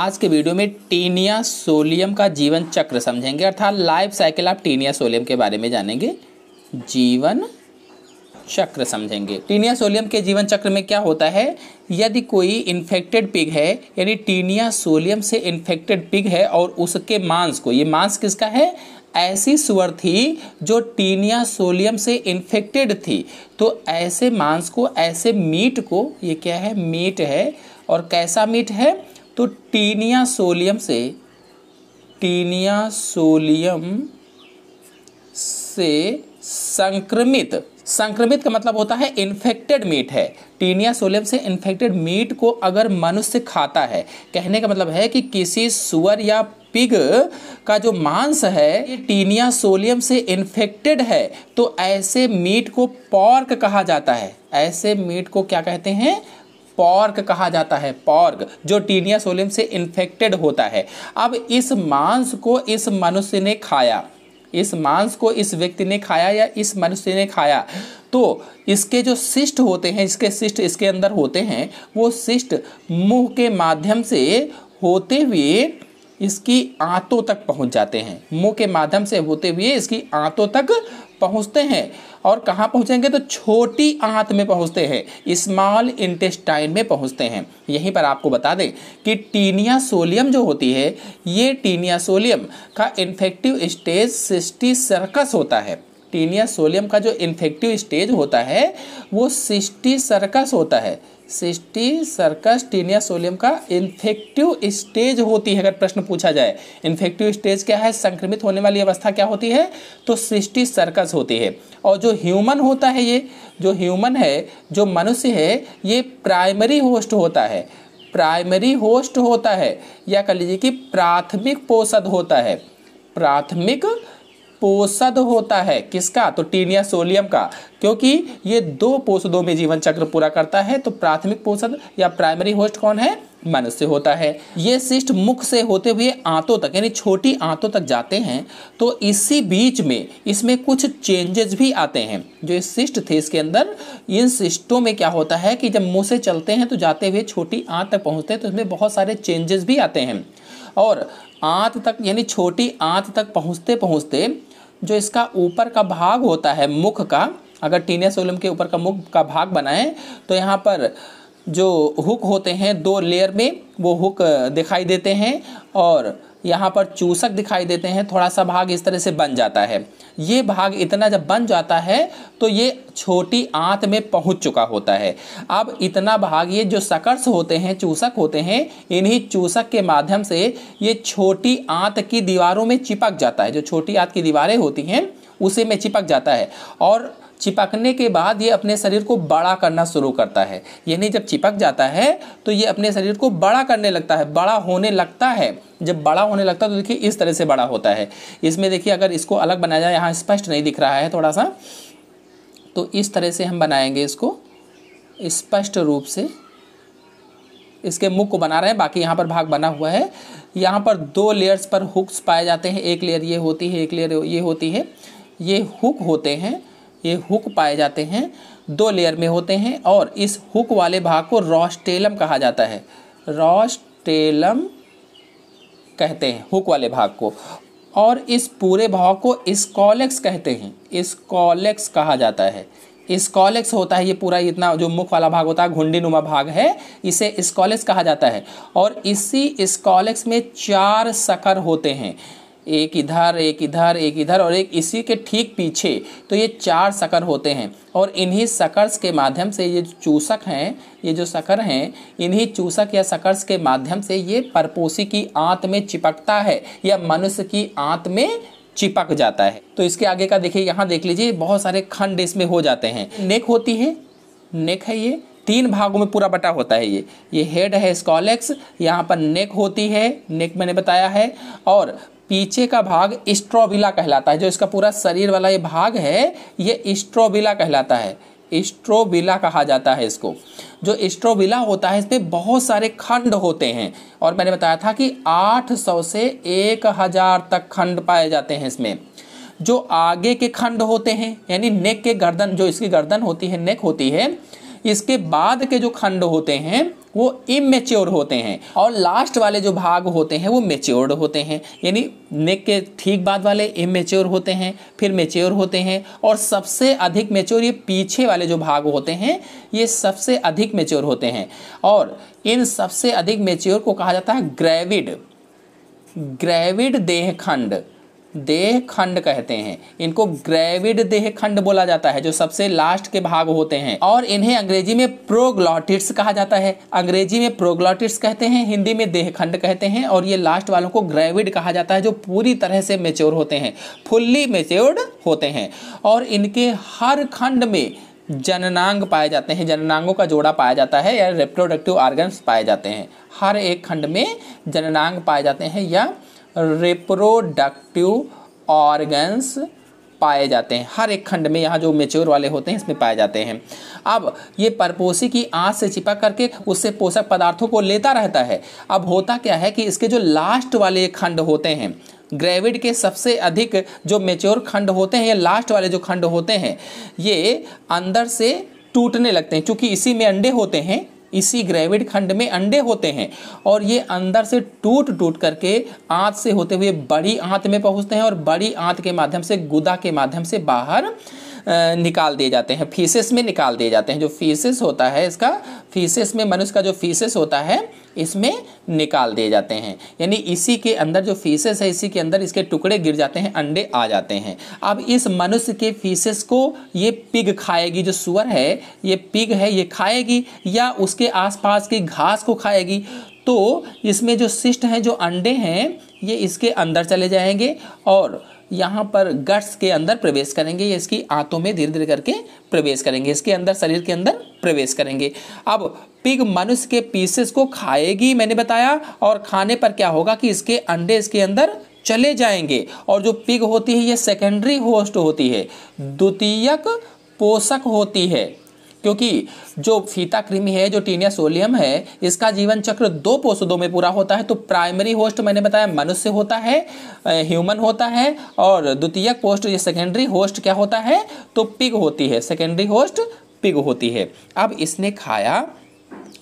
आज के वीडियो में टीनिया सोलियम का जीवन चक्र समझेंगे अर्थात लाइफ साइकिल आप टीनिया सोलियम के बारे में जानेंगे जीवन चक्र समझेंगे टीनिया सोलियम के जीवन चक्र में क्या होता है यदि कोई इन्फेक्टेड पिग है यानी टीनिया सोलियम से इन्फेक्टेड पिग है और उसके मांस को ये मांस किसका है ऐसी सुअर थी जो टीनिया सोलियम से इन्फेक्टेड थी तो ऐसे मांस को ऐसे मीट को ये क्या है मीट है और कैसा मीट है तो टीनिया सोलियम से टीनिया सोलियम से संक्रमित संक्रमित का मतलब होता है इन्फेक्टेड मीट है टीनिया सोलियम से इन्फेक्टेड मीट को अगर मनुष्य खाता है कहने का मतलब है कि किसी सुअर या पिग का जो मांस है ये टीनिया सोलियम से इन्फेक्टेड है तो ऐसे मीट को पॉर्क कहा जाता है ऐसे मीट को क्या कहते हैं पॉर्क कहा जाता है पॉर्क जो टीनिया सोलियम से इन्फेक्टेड होता है अब इस मांस को इस मनुष्य ने खाया इस मांस को इस व्यक्ति ने खाया या इस मनुष्य ने खाया तो इसके जो शिष्ट होते हैं इसके शिष्ट इसके अंदर होते हैं वो शिष्ट मुंह के माध्यम से होते हुए इसकी आंतों तक पहुंच जाते हैं मुंह के माध्यम से होते हुए इसकी आंतों तक पहुंचते हैं और कहाँ पहुंचेंगे तो छोटी आंत में पहुंचते हैं स्मॉल इंटेस्टाइन में पहुंचते हैं यहीं पर आपको बता दें कि टीनिया सोलियम जो होती है ये टीनिया सोलियम का इन्फेक्टिव स्टेज सिस्टी सर्कस होता है टीनिया सोलियम का जो इन्फेक्टिव स्टेज होता है वो सिस्टी सर्कस होता है सिस्टी सर्कस टीनिया सोलियम का इन्फेक्टिव स्टेज होती है अगर प्रश्न पूछा जाए इन्फेक्टिव स्टेज क्या है संक्रमित होने वाली अवस्था क्या होती है तो सिस्टी सर्कस होती है और जो ह्यूमन होता है ये जो ह्यूमन है जो मनुष्य है ये प्राइमरी होस्ट होता है प्राइमरी होस्ट होता है या कह लीजिए कि प्राथमिक पोषद होता है प्राथमिक पोषद होता है किसका तो टीनिया सोलियम का क्योंकि ये दो पोषदों में जीवन चक्र पूरा करता है तो प्राथमिक पोषद या प्राइमरी होस्ट कौन है मनुष्य होता है ये शिष्ट मुख से होते हुए आंतों तक यानी छोटी आंतों तक जाते हैं तो इसी बीच में इसमें कुछ चेंजेस भी आते हैं जो इस शिष्ट थे इसके अंदर इन शिष्टों में क्या होता है कि जब मुंह से चलते हैं तो जाते हुए छोटी आंत तक पहुंचते हैं तो इसमें बहुत सारे चेंजेस भी आते हैं और आंत तक यानी छोटी आंत तक पहुंचते पहुंचते जो इसका ऊपर का भाग होता है मुख का अगर टीनिया सोलम के ऊपर का मुख का भाग बनाएं तो यहाँ पर जो हुक होते हैं दो लेयर में वो हुक दिखाई देते हैं और यहाँ पर चूसक दिखाई देते हैं थोड़ा सा भाग इस तरह से बन जाता है ये भाग इतना जब बन जाता है तो ये छोटी आंत में पहुँच चुका होता है अब इतना भाग ये जो सकर्स होते हैं चूसक होते हैं इन्हीं चूसक के माध्यम से ये छोटी आंत की दीवारों में चिपक जाता है जो छोटी आंत की दीवारें होती हैं उसी में चिपक जाता है और चिपकने के बाद ये अपने शरीर को बड़ा करना शुरू करता है यानी जब चिपक जाता है तो ये अपने शरीर को बड़ा करने लगता है बड़ा होने लगता है जब बड़ा होने लगता है तो देखिए इस तरह से बड़ा होता है इसमें देखिए अगर इसको अलग बनाया जाए यहाँ स्पष्ट नहीं दिख रहा है थोड़ा सा तो इस तरह से हम बनाएंगे इसको स्पष्ट रूप से इसके मुख को बना रहे हैं बाकी यहाँ पर भाग बना हुआ है यहाँ पर दो लेयर्स पर हुक्स पाए जाते हैं एक लेयर ये होती है एक लेयर ये होती है ये हुक होते हैं ये हुक पाए जाते हैं दो लेयर में होते हैं और इस हुक वाले भाग को रॉस्टेलम कहा जाता है रॉस्टेलम कहते हैं हुक वाले भाग को और इस पूरे भाग को स्कॉलेक्स कहते हैं स्कॉलेक्स कहा जाता है स्कॉलेक्स होता है ये पूरा इतना जो मुख वाला भाग होता है घुंडी नुमा भाग है इसे स्कॉलेक्स कहा जाता है और इसी स्कॉलेक्स में चार सकर होते हैं एक इधर एक इधर एक इधर और एक इसी के ठीक पीछे तो ये चार सकर होते हैं और इन्हीं सकर्स के माध्यम से ये जो चूसक हैं ये जो सकर हैं इन्हीं चूसक या सकर्स के माध्यम से ये परपोसी की आंत में चिपकता है या मनुष्य की आंत में चिपक जाता है तो इसके आगे का देखिए यहाँ देख लीजिए बहुत सारे खंड इसमें हो जाते हैं नेक होती है नेक है ये तीन भागों में पूरा बटा होता है ये ये हेड है स्कॉलेक्स यहाँ पर नेक होती है नेक मैंने बताया है और पीछे का भाग स्ट्रोबिला कहलाता है जो इसका पूरा शरीर वाला ये भाग है ये स्ट्रोबिला कहलाता है स्ट्रोबिला कहा जाता है इसको जो स्ट्रोबिला होता है इसमें बहुत सारे खंड होते हैं और मैंने बताया था कि 800 से 1000 तक खंड पाए जाते हैं इसमें जो आगे के खंड होते हैं यानी नेक के गर्दन जो इसकी गर्दन होती है नेक होती है इसके बाद के जो खंड होते हैं वो इमेच्योर होते हैं और लास्ट वाले जो भाग होते हैं वो मेच्योर्ड होते हैं यानी नेक के ठीक बाद वाले इमेच्योर होते हैं फिर मेच्योर होते हैं और सबसे अधिक मेच्योर ये पीछे वाले जो भाग होते हैं ये सबसे अधिक मेच्योर होते हैं और इन सबसे अधिक मेच्योर को कहा जाता है ग्रेविड ग्रेविड देहखंड देह खंड कहते हैं इनको ग्रेविड देह खंड बोला जाता है जो सबसे लास्ट के भाग होते हैं और इन्हें अंग्रेजी में प्रोग्लॉटिट्स कहा जाता है अंग्रेजी में प्रोग्लॉटिट्स कहते हैं हिंदी में देह खंड कहते हैं और ये लास्ट वालों को ग्रेविड कहा जाता है जो पूरी तरह से मेच्योर होते हैं फुल्ली मेच्योर्ड होते हैं और इनके हर खंड में जननांग पाए जाते हैं जननांगों का जोड़ा पाया जाता है या रिप्रोडक्टिव ऑर्गन्स पाए जाते हैं हर एक खंड में जननांग पाए जाते हैं या रिप्रोडक्टिव ऑर्गन्स पाए जाते हैं हर एक खंड में यहाँ जो मेच्योर वाले होते हैं इसमें पाए जाते हैं अब ये परपोसी की आँच से चिपक करके उससे पोषक पदार्थों को लेता रहता है अब होता क्या है कि इसके जो लास्ट वाले खंड होते हैं ग्रेविड के सबसे अधिक जो मेच्योर खंड होते हैं या लास्ट वाले जो खंड होते हैं ये अंदर से टूटने लगते हैं क्योंकि इसी में अंडे होते हैं इसी ग्रेविड खंड में अंडे होते हैं और ये अंदर से टूट टूट करके आंत से होते हुए बड़ी आंत में पहुंचते हैं और बड़ी आंत के माध्यम से गुदा के माध्यम से बाहर निकाल दिए जाते हैं फीसेस में निकाल दिए जाते हैं जो फीसेस होता है इसका फीसेस में मनुष्य का जो फीसेस होता है इसमें निकाल दिए जाते हैं यानी इसी के अंदर जो फीसेस है इसी के अंदर इसके टुकड़े गिर जाते हैं अंडे आ जाते हैं अब इस मनुष्य के फीसेस को ये पिग खाएगी जो सुअर है ये पिग है ये खाएगी या उसके आसपास की घास को खाएगी तो इसमें जो शिष्ट हैं जो अंडे हैं ये इसके अंदर चले जाएंगे और यहाँ पर गट्स के अंदर प्रवेश करेंगे या इसकी आंतों में धीरे धीरे करके प्रवेश करेंगे इसके अंदर शरीर के अंदर प्रवेश करेंगे अब पिग मनुष्य के पीसेस को खाएगी मैंने बताया और खाने पर क्या होगा कि इसके अंडे इसके अंदर चले जाएंगे और जो पिग होती है ये सेकेंडरी होस्ट होती है द्वितीयक पोषक होती है क्योंकि जो फीता कृमि है जो टीनिया सोलियम है इसका जीवन चक्र दो पोषदों में पूरा होता है तो प्राइमरी होस्ट मैंने बताया मनुष्य होता है ह्यूमन होता है और द्वितीयक पोस्ट ये सेकेंडरी होस्ट क्या होता है तो पिग होती है सेकेंडरी होस्ट पिग होती है अब इसने खाया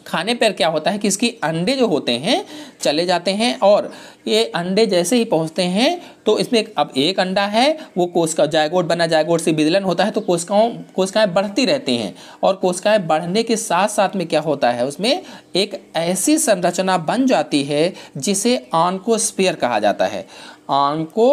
खाने पर क्या होता है कि इसकी अंडे जो होते हैं चले जाते हैं और ये अंडे जैसे ही पहुँचते हैं तो इसमें अब एक अंडा है वो कोशिका जायगोट बना जायगोट से विदलन होता है तो कोशिकाओं कोशिकाएँ बढ़ती रहती हैं और कोशिकाएँ बढ़ने के साथ साथ में क्या होता है उसमें एक ऐसी संरचना बन जाती है जिसे ऑनकोस्पेयर कहा जाता है ऑनको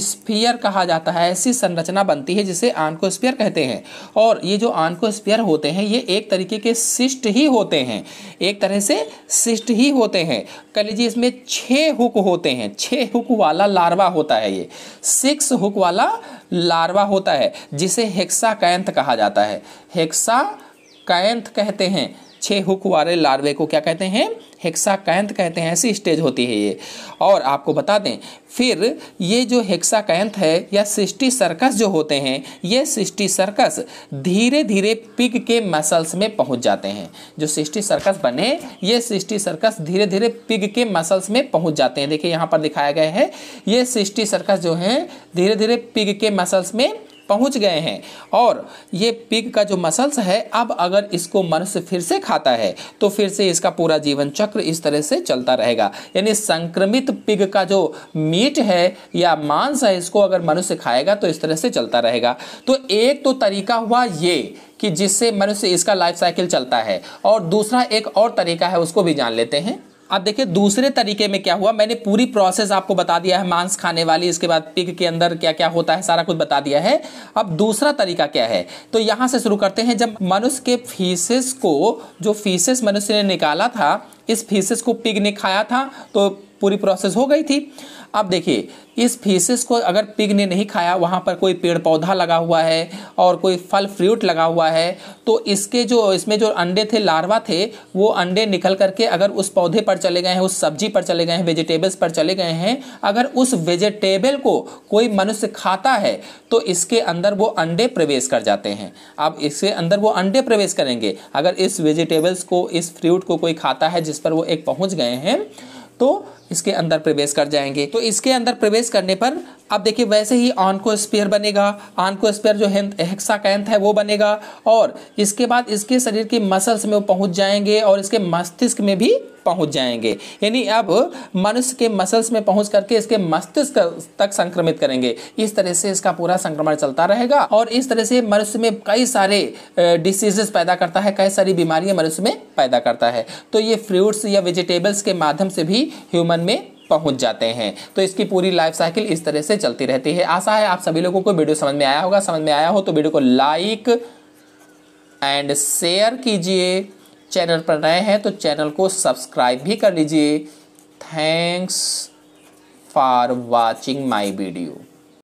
स्फीयर कहा जाता है ऐसी संरचना बनती है जिसे स्पियर कहते हैं और ये जो स्पियर होते हैं ये एक तरीके के शिष्ट ही होते हैं एक तरह से शिष्ट ही होते हैं कह लीजिए इसमें छः हुक होते हैं छः हुक वाला लार्वा होता है ये सिक्स हुक वाला लार्वा होता है जिसे हेक्सा कैंथ कहा जाता है हेक्सा कैंथ कहते हैं छः हुक वाले लार्वे को क्या कहते हैं हेक्सा कैंत कहते हैं ऐसी स्टेज होती है ये और आपको बता दें फिर ये जो हेक्सा कैंत है या सिस्टी सर्कस जो होते हैं ये सिस्टी सर्कस धीरे धीरे पिग के मसल्स में पहुंच जाते हैं जो सिस्टी सर्कस बने ये सिस्टी सर्कस धीरे धीरे पिग के मसल्स में पहुंच जाते हैं देखिए यहाँ पर दिखाया गया है ये सिस्टी सर्कस जो है धीरे धीरे पिग के मसल्स में पहुंच गए हैं और ये पिग का जो मसल्स है अब अगर इसको मनुष्य फिर से खाता है तो फिर से इसका पूरा जीवन चक्र इस तरह से चलता रहेगा यानी संक्रमित पिग का जो मीट है या मांस है इसको अगर मनुष्य खाएगा तो इस तरह से चलता रहेगा तो एक तो तरीका हुआ ये कि जिससे मनुष्य इसका लाइफ साइकिल चलता है और दूसरा एक और तरीका है उसको भी जान लेते हैं अब देखिए दूसरे तरीके में क्या हुआ मैंने पूरी प्रोसेस आपको बता दिया है मांस खाने वाली इसके बाद पिग के अंदर क्या क्या होता है सारा कुछ बता दिया है अब दूसरा तरीका क्या है तो यहां से शुरू करते हैं जब मनुष्य के फीसेस को जो फीसेस मनुष्य ने निकाला था इस फीसेस को पिग ने खाया था तो पूरी प्रोसेस हो गई थी अब देखिए इस फीसिस को अगर पिग ने नहीं खाया वहाँ पर कोई पेड़ पौधा लगा हुआ है और कोई फल फ्रूट लगा हुआ है तो इसके जो इसमें जो अंडे थे लार्वा थे वो अंडे निकल करके अगर उस पौधे पर चले गए हैं उस सब्जी पर चले गए हैं वेजिटेबल्स पर चले गए हैं अगर उस वेजिटेबल को कोई मनुष्य खाता है तो इसके अंदर वो अंडे प्रवेश कर जाते हैं अब इसके अंदर वो अंडे प्रवेश करेंगे अगर इस वेजिटेबल्स को इस फ्रूट को कोई खाता है जिस पर वो एक पहुँच गए हैं तो इसके अंदर प्रवेश कर जाएंगे तो इसके अंदर प्रवेश करने पर अब देखिए वैसे ही ऑन को स्पेयर बनेगा ऑन को स्पेयर जो हेक्सा कैंथ है वो बनेगा और इसके बाद इसके शरीर की मसल्स में वो पहुंच जाएंगे और इसके मस्तिष्क में भी पहुंच जाएंगे यानी अब मनुष्य के मसल्स में पहुंच करके इसके मस्तिष्क तक संक्रमित करेंगे इस तरह से इसका पूरा संक्रमण चलता रहेगा और इस तरह से मनुष्य में कई सारे डिसीजेस पैदा करता है कई सारी बीमारियां मनुष्य में पैदा करता है तो ये फ्रूट्स या वेजिटेबल्स के माध्यम से भी ह्यूमन में पहुंच जाते हैं तो इसकी पूरी लाइफ साइकिल इस तरह से चलती रहती है आशा है आप सभी लोगों को वीडियो समझ में आया होगा समझ में आया हो तो वीडियो को लाइक एंड शेयर कीजिए चैनल पर नए हैं तो चैनल को सब्सक्राइब भी कर लीजिए thanks for watching my video